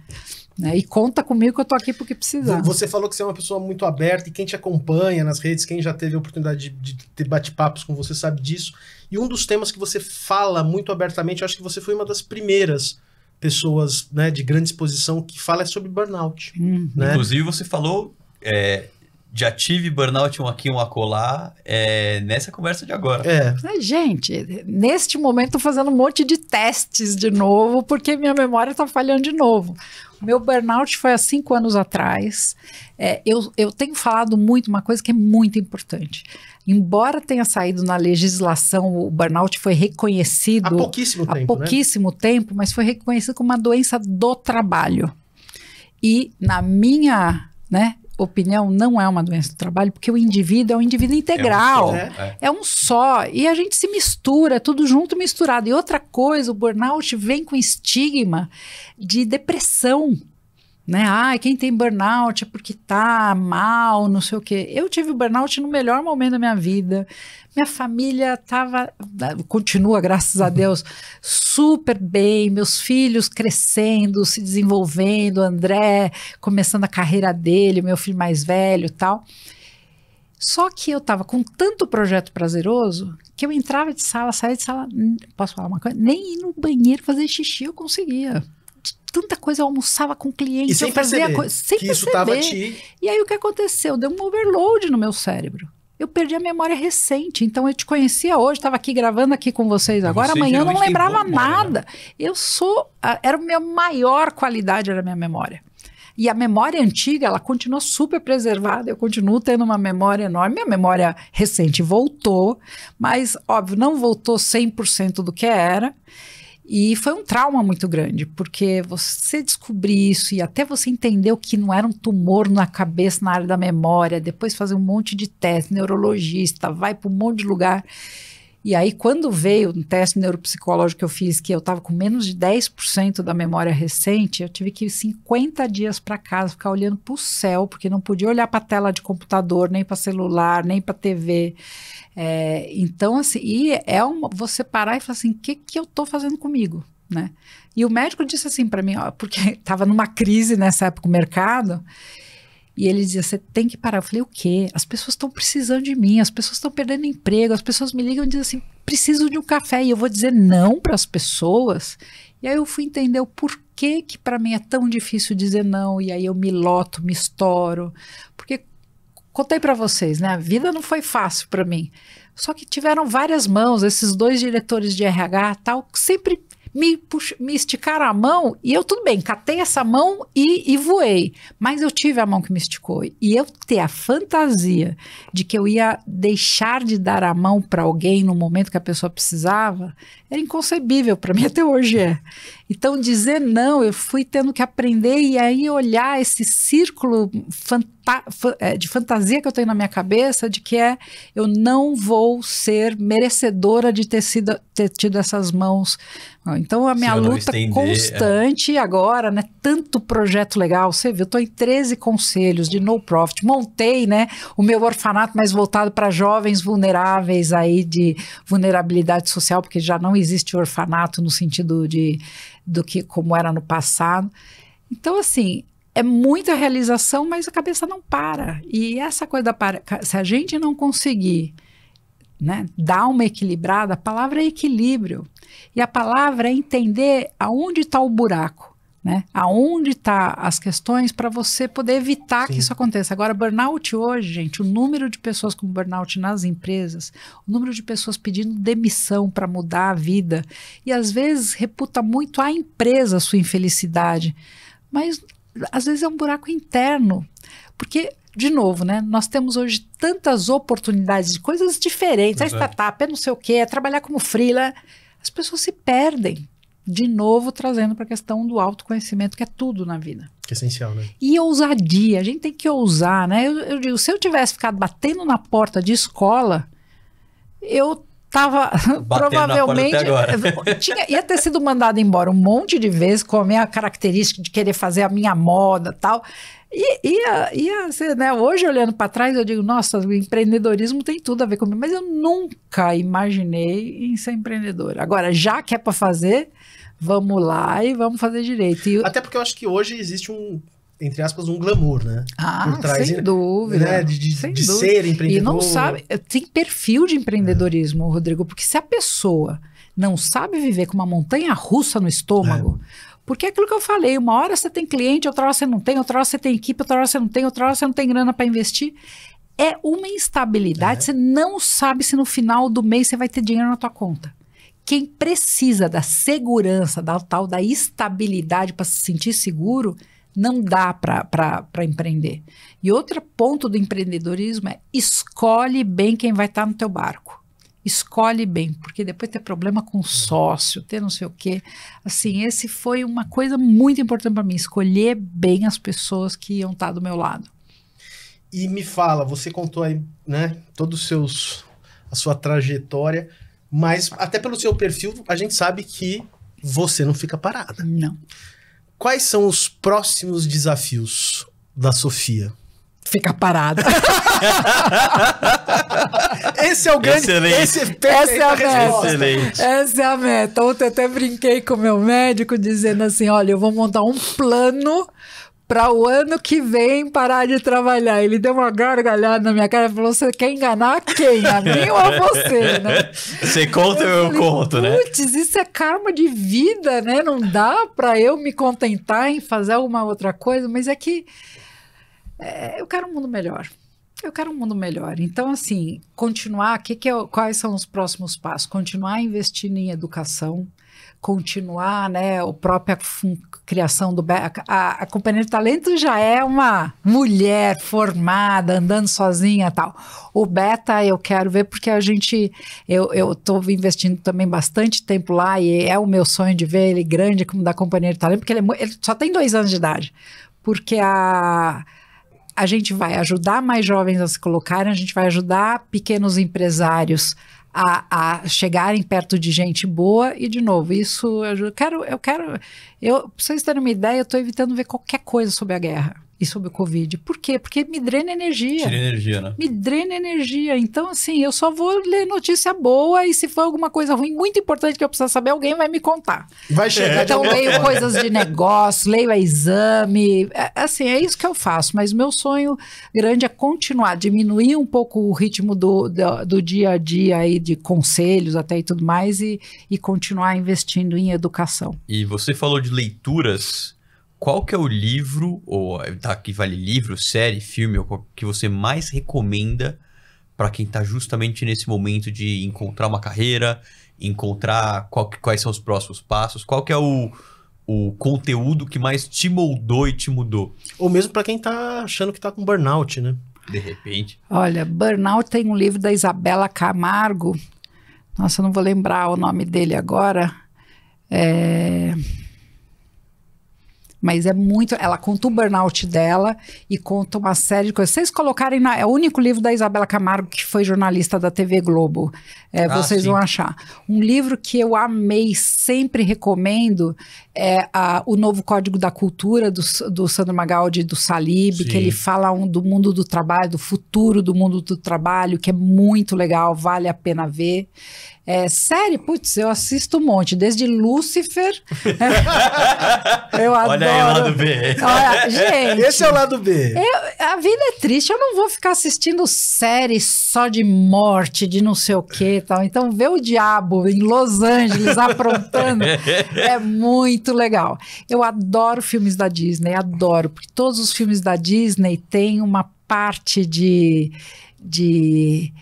Né? E conta comigo que eu tô aqui porque precisar. Você falou que você é uma pessoa muito aberta e quem te acompanha nas redes, quem já teve a oportunidade de, de ter bate-papos com você sabe disso. E um dos temas que você fala muito abertamente, eu acho que você foi uma das primeiras pessoas né, de grande exposição que fala é sobre burnout. Uhum. Né? Inclusive, você falou. É, já tive burnout um aqui, um acolá, é, nessa conversa de agora. É. gente, neste momento estou fazendo um monte de testes de novo, porque minha memória está falhando de novo. O meu burnout foi há cinco anos atrás. É, eu, eu tenho falado muito uma coisa que é muito importante embora tenha saído na legislação, o burnout foi reconhecido. Há pouquíssimo tempo. Há né? pouquíssimo né? tempo, mas foi reconhecido como uma doença do trabalho. E, na minha né, opinião, não é uma doença do trabalho, porque o indivíduo é um indivíduo integral. É um, só, é. é um só. E a gente se mistura, é tudo junto misturado. E outra coisa, o burnout vem com estigma de depressão né? Ah, quem tem burnout é porque tá mal, não sei o quê. Eu tive burnout no melhor momento da minha vida. Minha família tava, continua, graças a uhum. Deus, super bem. Meus filhos crescendo, se desenvolvendo. André começando a carreira dele, meu filho mais velho, tal. Só que eu tava com tanto projeto prazeroso que eu entrava de sala, saía de sala, hum, posso falar uma coisa? Nem ir no banheiro fazer xixi eu conseguia tanta coisa, eu almoçava com cliente, e eu fazia coisa. Sem que perceber. isso tava te... E aí o que aconteceu? Deu um overload no meu cérebro. Eu perdi a memória recente, então eu te conhecia hoje, estava aqui gravando aqui com vocês agora, você amanhã eu não lembrava né? nada. Eu sou, era a minha maior qualidade, era a minha memória. E a memória antiga, ela continua super preservada, eu continuo tendo uma memória enorme. Minha memória recente voltou, mas, óbvio, não voltou 100% do que era. E foi um trauma muito grande, porque você descobrir isso e até você entender o que não era um tumor na cabeça, na área da memória, depois fazer um monte de teste, neurologista, vai para um monte de lugar. E aí, quando veio um teste neuropsicológico que eu fiz, que eu estava com menos de 10% da memória recente, eu tive que ir 50 dias para casa, ficar olhando para o céu, porque não podia olhar para a tela de computador, nem para celular, nem para TV. É, então, assim, e é uma, você parar e falar assim, o que, que eu estou fazendo comigo, né? E o médico disse assim para mim, ó, porque estava numa crise nessa época o mercado, e ele dizia, você tem que parar. Eu falei, o quê? As pessoas estão precisando de mim, as pessoas estão perdendo emprego, as pessoas me ligam e dizem assim, preciso de um café, e eu vou dizer não para as pessoas. E aí eu fui entender o porquê que para mim é tão difícil dizer não, e aí eu me loto, me estouro. Porque contei para vocês, né? A vida não foi fácil para mim. Só que tiveram várias mãos, esses dois diretores de RH tal, que sempre me, pux... me esticaram a mão e eu, tudo bem, catei essa mão e, e voei. Mas eu tive a mão que me esticou. E eu ter a fantasia de que eu ia deixar de dar a mão para alguém no momento que a pessoa precisava era inconcebível para mim, até hoje é. Então, dizer não, eu fui tendo que aprender e aí olhar esse círculo fanta é, de fantasia que eu tenho na minha cabeça de que é eu não vou ser merecedora de ter, sido, ter tido essas mãos. Então, a minha luta estender, é. constante é. agora, né? Tanto projeto legal. Você viu, eu estou em 13 conselhos de no profit. Montei, né? O meu orfanato mais voltado para jovens vulneráveis aí de vulnerabilidade social, porque já não existe orfanato no sentido de do que como era no passado. Então, assim, é muita realização, mas a cabeça não para. E essa coisa da para, se a gente não conseguir né, dar uma equilibrada, a palavra é equilíbrio. E a palavra é entender aonde está o buraco. Né? Aonde está as questões para você poder evitar Sim. que isso aconteça. Agora, burnout hoje, gente, o número de pessoas com burnout nas empresas, o número de pessoas pedindo demissão para mudar a vida, e às vezes reputa muito a empresa a sua infelicidade, mas às vezes é um buraco interno, porque de novo, né? Nós temos hoje tantas oportunidades de coisas diferentes. Exato. A startup é não sei o quê, é trabalhar como freela. As pessoas se perdem de novo trazendo para a questão do autoconhecimento, que é tudo na vida. Que é essencial, né? E ousadia, a gente tem que ousar, né? Eu, eu digo, se eu tivesse ficado batendo na porta de escola, eu tava provavelmente tinha, ia ter sido mandado embora um monte de vezes com a minha característica de querer fazer a minha moda tal e, e, a, e a, né, hoje, olhando para trás, eu digo, nossa, o empreendedorismo tem tudo a ver comigo, mas eu nunca imaginei em ser empreendedora. Agora, já que é para fazer, vamos lá e vamos fazer direito. E, Até porque eu acho que hoje existe um, entre aspas, um glamour, né? Ah, Por trás, sem né? dúvida. Né? De, de, sem de dúvida. ser empreendedor. E não sabe, eh, tem perfil de empreendedorismo, é. Rodrigo, porque se a pessoa não sabe viver com uma montanha russa no estômago, é. Porque é aquilo que eu falei, uma hora você tem cliente, outra hora você não tem, outra hora você tem equipe, outra hora você não tem, outra hora você não tem grana para investir. É uma instabilidade, é. você não sabe se no final do mês você vai ter dinheiro na tua conta. Quem precisa da segurança, da tal da estabilidade para se sentir seguro, não dá para empreender. E outro ponto do empreendedorismo é escolhe bem quem vai estar tá no teu barco escolhe bem, porque depois ter problema com sócio, ter não sei o quê. Assim, esse foi uma coisa muito importante para mim, escolher bem as pessoas que iam estar do meu lado. E me fala, você contou aí, né, todos os seus a sua trajetória, mas até pelo seu perfil, a gente sabe que você não fica parada. Não. Quais são os próximos desafios da Sofia? fica parada. esse é o grande. Excelente. Esse, é essa é a meta. Excelente. Essa é a meta. Ontem até brinquei com meu médico dizendo assim: olha, eu vou montar um plano para o ano que vem parar de trabalhar. Ele deu uma gargalhada na minha cara e falou: Você quer enganar quem? A mim ou a você? Né? Você conta eu ou eu conto, né? Putz, isso é karma de vida, né? Não dá para eu me contentar em fazer alguma outra coisa, mas é que é, eu quero um mundo melhor. Eu quero um mundo melhor. Então, assim, continuar, que que é, quais são os próximos passos? Continuar investindo em educação, continuar, né, a própria criação do... A, a Companhia de Talento já é uma mulher formada, andando sozinha tal. O Beta eu quero ver porque a gente... Eu estou investindo também bastante tempo lá e é o meu sonho de ver ele grande como da Companhia de Talento, porque ele, é, ele só tem dois anos de idade. Porque a a gente vai ajudar mais jovens a se colocarem, a gente vai ajudar pequenos empresários a, a, chegarem perto de gente boa e de novo isso eu quero eu quero eu pra vocês terem uma ideia eu estou evitando ver qualquer coisa sobre a guerra e sobre o Covid. Por quê? Porque me drena energia. Tira energia, né? Me drena energia. Então, assim, eu só vou ler notícia boa e se for alguma coisa ruim, muito importante que eu precisar saber, alguém vai me contar. Vai chegar. Então, leio coisas de negócio, leio a exame. É, assim, é isso que eu faço. Mas meu sonho grande é continuar, diminuir um pouco o ritmo do, do, do dia a dia aí, de conselhos até e tudo mais, e, e continuar investindo em educação. E você falou de leituras qual que é o livro, ou eh, tá, que vale livro, série, filme, ou que você mais recomenda para quem está justamente nesse momento de encontrar uma carreira, encontrar qual, quais são os próximos passos, qual que é o, o conteúdo que mais te moldou e te mudou? Ou mesmo para quem está achando que está com burnout, né? De repente. Olha, Burnout tem um livro da Isabela Camargo. Nossa, eu não vou lembrar o nome dele agora. É... Mas é muito. Ela conta o burnout dela e conta uma série de coisas. Vocês colocarem na. É o único livro da Isabela Camargo, que foi jornalista da TV Globo. É, ah, vocês sim. vão achar. Um livro que eu amei, sempre recomendo, é a, O Novo Código da Cultura, do, do Sandro Magaldi e do Salib, sim. que ele fala um, do mundo do trabalho, do futuro do mundo do trabalho, que é muito legal, vale a pena ver. É, série, putz, eu assisto um monte, desde Lúcifer. eu adoro. Olha aí o lado B. Olha, gente, Esse é o lado B. Eu, a vida é triste, eu não vou ficar assistindo série só de morte, de não sei o que tal. Então, ver o diabo em Los Angeles aprontando é muito legal. Eu adoro filmes da Disney, adoro, porque todos os filmes da Disney têm uma parte de. de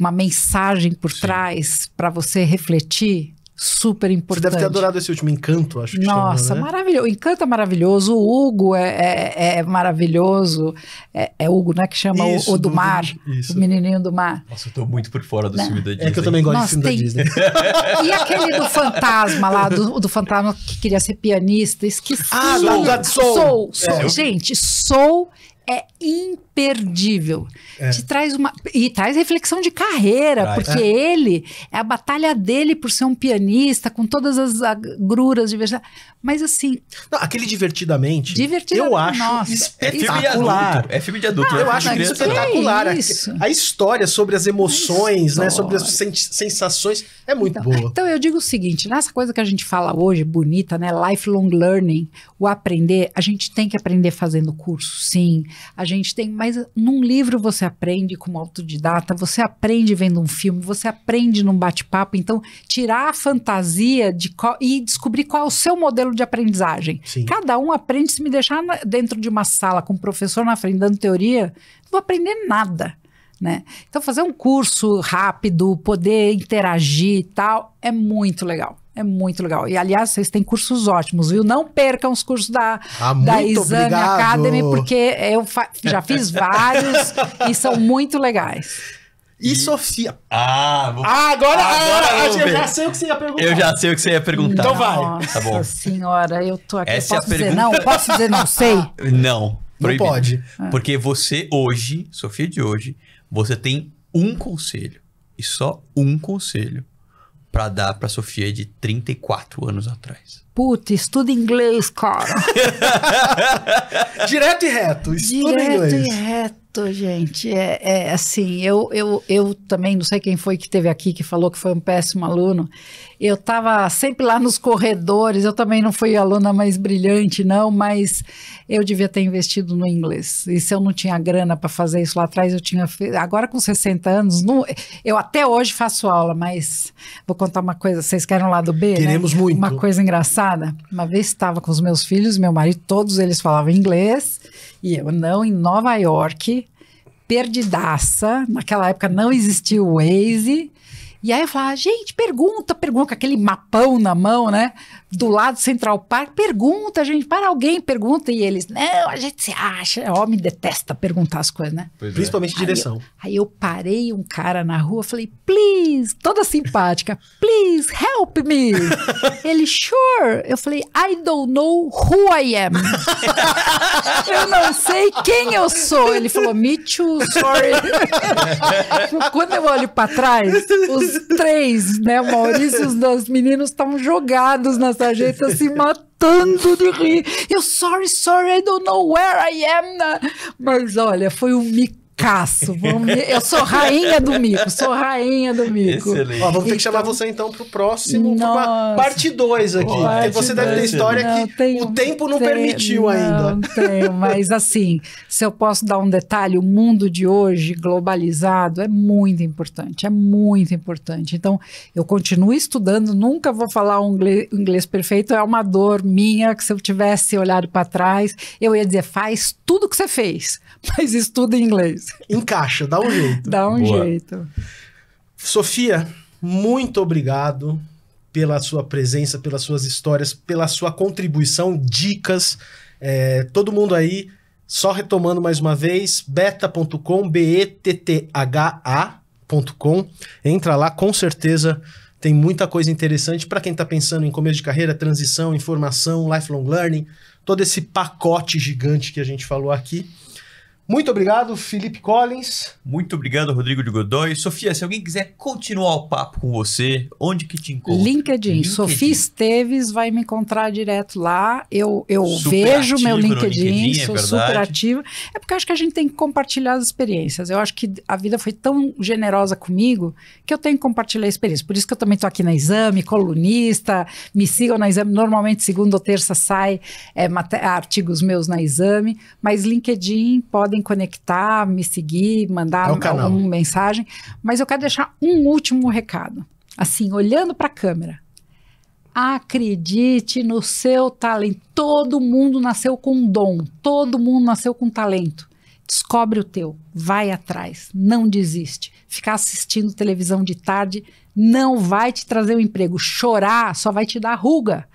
uma mensagem por Sim. trás para você refletir, super importante. Você deve ter adorado esse último Encanto, acho que Nossa, chama, né? maravilhoso. Encanto é maravilhoso. O Hugo é, é, é maravilhoso. É, é, Hugo, né? Que chama isso, o, o do, do, mar. Isso. O menininho do mar. Nossa, eu tô muito por fora do né? filme da Disney. É que eu também gosto Nossa, de filme tem... da Disney. e aquele do fantasma lá, do, do fantasma que queria ser pianista, esqueci. Ah, da, da Soul. Soul, Soul. É. Gente, Soul é imperdível. É. Te traz uma e traz reflexão de carreira, traz. porque é. ele é a batalha dele por ser um pianista com todas as agruras, diversas. Mas assim, não, aquele divertidamente, divertidamente, eu acho nossa, é espetacular. É filme de adulto, né? é filme de adulto. Ah, eu acho que espetacular. É isso? A história sobre as emoções, né, sobre as sensações é muito então, boa. Então eu digo o seguinte, nessa coisa que a gente fala hoje bonita, né, lifelong learning, o aprender, a gente tem que aprender fazendo curso, sim a gente tem, mas num livro você aprende como autodidata, você aprende vendo um filme, você aprende num bate-papo. Então, tirar a fantasia de qual, e descobrir qual é o seu modelo de aprendizagem. Sim. Cada um aprende se me deixar na, dentro de uma sala com um professor na frente dando teoria, não vou aprender nada. Né? Então, fazer um curso rápido, poder interagir e tal, é muito legal. É muito legal. E, aliás, vocês têm cursos ótimos, viu? Não percam os cursos da, ah, da Exame obrigado. Academy, porque eu já fiz vários e são muito legais. E, e Sofia. Ah, vou... ah agora, agora ah, eu, eu já sei o que você ia perguntar. Eu já sei o que você ia perguntar. Então vai. Nossa tá bom. senhora, eu tô aqui. Essa posso é a pergunta... dizer não? Posso dizer não sei? Não. Proibido. Não pode. Ah. Porque você hoje, Sofia de hoje, você tem um conselho. E só um conselho para dar para Sofia de 34 anos atrás. Puta, estuda inglês, cara. Direto e reto, estuda Direto inglês. Direto e reto. Exato, gente. É, é, assim, eu, eu, eu também não sei quem foi que teve aqui que falou que foi um péssimo aluno. Eu estava sempre lá nos corredores, eu também não fui aluna mais brilhante, não, mas eu devia ter investido no inglês. E se eu não tinha grana para fazer isso lá atrás, eu tinha. Agora com 60 anos, não... eu até hoje faço aula, mas vou contar uma coisa. Vocês querem o do lado B? Né? Queremos né? muito. Uma coisa engraçada. Uma vez estava com os meus filhos, meu marido, todos eles falavam inglês. E eu não em Nova York, perdidaça. Naquela época não existia o Waze. E aí eu falava, gente, pergunta, pergunta, com aquele mapão na mão, né? Do lado do Central Park, pergunta, gente, para alguém, pergunta. E eles, não, a gente se acha, homem detesta perguntar as coisas, né? Pois é. Principalmente é. direção. Aí eu, aí eu, parei um cara na rua, falei, please, toda simpática, please, help me. Ele, sure. Eu falei, I don't know who I am. eu não sei quem eu sou. Ele falou, me too, sorry. Quando eu olho para trás, os três, né? O Maurício e os dois meninos estavam jogados na sarjeta, se matando de rir. Eu, sorry, sorry, I don't know where I am. Né? Mas olha, foi um mico micaço. Vamos... Eu sou rainha do mico, sou rainha do mico. Excelente. Ó, vamos ter então... que chamar você então pro próximo, Nossa. parte 2 aqui. Parte porque você dois. deve ter história não, que tenho, o tempo não tenho, permitiu não, ainda. Não tenho, mas assim, se eu posso dar um detalhe, o mundo de hoje, globalizado, é muito importante, é muito importante. Então, eu continuo estudando, nunca vou falar um inglês, inglês perfeito, é uma dor minha que se eu tivesse olhado para trás, eu ia dizer, faz tudo que você fez, mas estuda inglês. Encaixa, dá um jeito. Dá um Boa. jeito. Sofia, muito obrigado pela sua presença, pelas suas histórias, pela sua contribuição, dicas. É, todo mundo aí, só retomando mais uma vez, beta.com, B-E-T-T-H-A.com. Entra lá, com certeza tem muita coisa interessante para quem está pensando em começo de carreira, transição, informação, lifelong learning, todo esse pacote gigante que a gente falou aqui. Muito obrigado, Felipe Collins. Muito obrigado, Rodrigo de Godoy. Sofia, se alguém quiser continuar o papo com você, onde que te encontra? LinkedIn. LinkedIn. Sofia Esteves vai me encontrar direto lá. Eu, eu vejo meu LinkedIn, LinkedIn é sou é super ativa. É porque acho que a gente tem que compartilhar as experiências. Eu acho que a vida foi tão generosa comigo que eu tenho que compartilhar a experiência. Por isso que eu também estou aqui na Exame, colunista. Me sigam na Exame. Normalmente, segunda ou terça sai é, artigos meus na Exame. Mas LinkedIn podem conectar, me seguir, mandar é alguma mensagem. Mas eu quero deixar um último recado. Assim, olhando para a câmera. Acredite no seu talento. Todo mundo nasceu com dom, todo mundo nasceu com talento. Descobre o teu, vai atrás, não desiste. Ficar assistindo televisão de tarde não vai te trazer um emprego. Chorar só vai te dar ruga.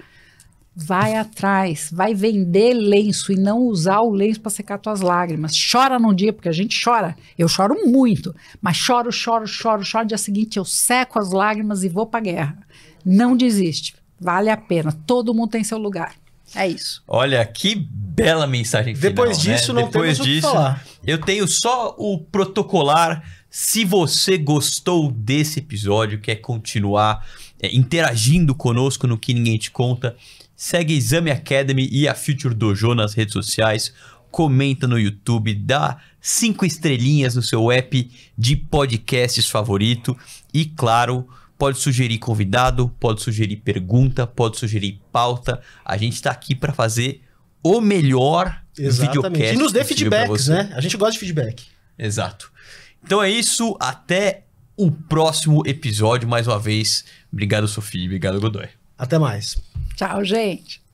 Vai atrás, vai vender lenço e não usar o lenço para secar tuas lágrimas. Chora num dia, porque a gente chora. Eu choro muito, mas choro, choro, choro, choro. No dia seguinte eu seco as lágrimas e vou para a guerra. Não desiste. Vale a pena. Todo mundo tem seu lugar. É isso. Olha que bela mensagem final, Depois né? disso né? não Depois temos disso, o que falar. Eu tenho só o protocolar. Se você gostou desse episódio, quer continuar é, interagindo conosco no que ninguém te conta, Segue a Exame Academy e a Future Dojo nas redes sociais, comenta no YouTube, dá cinco estrelinhas no seu app de podcasts favorito e, claro, pode sugerir convidado, pode sugerir pergunta, pode sugerir pauta. A gente está aqui para fazer o melhor Exatamente. videocast. E nos dê feedbacks, né? A gente gosta de feedback. Exato. Então é isso, até o próximo episódio mais uma vez. Obrigado, Sofia, obrigado, Godoy. Até mais. Tchau, gente.